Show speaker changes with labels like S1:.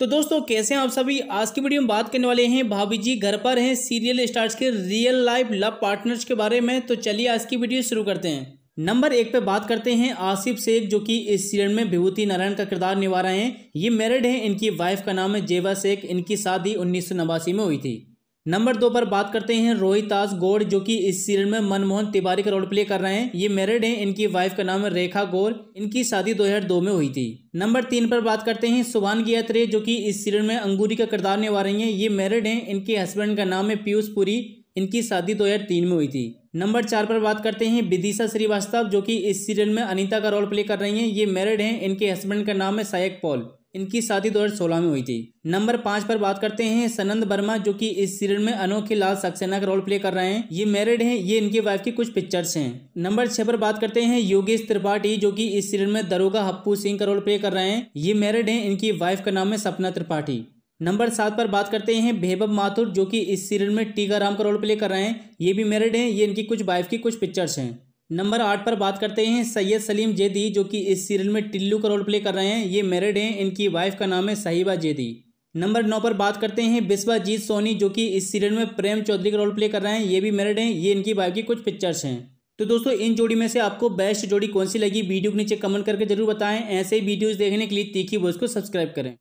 S1: तो दोस्तों कैसे हैं आप सभी आज की वीडियो में बात करने वाले हैं भाभी जी घर पर हैं सीरियल स्टार्स के रियल लाइफ लव पार्टनर्स के बारे में तो चलिए आज की वीडियो शुरू करते हैं नंबर एक पे बात करते हैं आसिफ शेख जो कि इस सीरियल में विभूति नारायण का किरदार निभा रहे हैं ये मैरिड हैं इनकी वाइफ का नाम है जेवा शेख इनकी शादी उन्नीस में हुई थी नंबर दो पर बात करते हैं रोहितास गौड़ जो कि इस सीरियल में मनमोहन तिवारी का रोल प्ले कर रहे हैं ये मैरिड हैं इनकी वाइफ का नाम है रेखा गौड़ इनकी शादी 2002 में हुई थी नंबर तीन पर बात करते हैं सुभान गियात्रे जो कि इस सीरियल में अंगूरी का किरदार निभा रही हैं ये मैरिड हैं इनके हस्बैंड का नाम है पीयूष पुरी इनकी शादी दो में हुई थी नंबर चार पर बात करते हैं विदिशा श्रीवास्तव जो कि इस सीरियल में अनिता का रोल प्ले कर रही हैं ये मैरिड हैं इनके हस्बैंड का नाम है सायक पॉल इनकी शादी दो हज़ार में हुई थी नंबर पाँच पर बात करते हैं सनंद वर्मा जो कि इस सीरियल में अनोखे लाल सक्सेना का रोल प्ले कर रहे हैं ये मैरिड हैं ये इनकी वाइफ की कुछ पिक्चर्स हैं नंबर छह पर बात करते हैं योगेश त्रिपाठी जो कि इस सीरियल में दरोगा हप्पू सिंह का रोल प्ले कर रहे हैं ये मैरिड हैं इनकी वाइफ का नाम है सपना त्रिपाठी नंबर सात पर बात करते हैं भेबब माथुर जो कि इस सीरियल में टीका राम का रोल प्ले कर रहे हैं ये भी मैरिड हैं ये इनकी कुछ वाइफ की कुछ पिक्चर्स हैं नंबर आठ पर बात करते हैं सैयद सलीम जेदी जो कि इस सीरियल में टिल्लू का रोल प्ले कर रहे हैं ये मैरिड हैं इनकी वाइफ का नाम है साहिबा जेदी नंबर नौ पर बात करते हैं बिस्वाजीत सोनी जो कि इस सीरियल में प्रेम चौधरी का रोल प्ले कर रहे हैं ये भी मैरिड हैं ये इनकी वाइफ की कुछ पिक्चर्स हैं तो दोस्तों इन जोड़ी में से आपको बेस्ट जोड़ी कौन सी लगी वीडियो के नीचे कमेंट करके जरूर बताएं ऐसे ही वीडियोज़ देखने के लिए तीखी वॉइस को सब्सक्राइब करें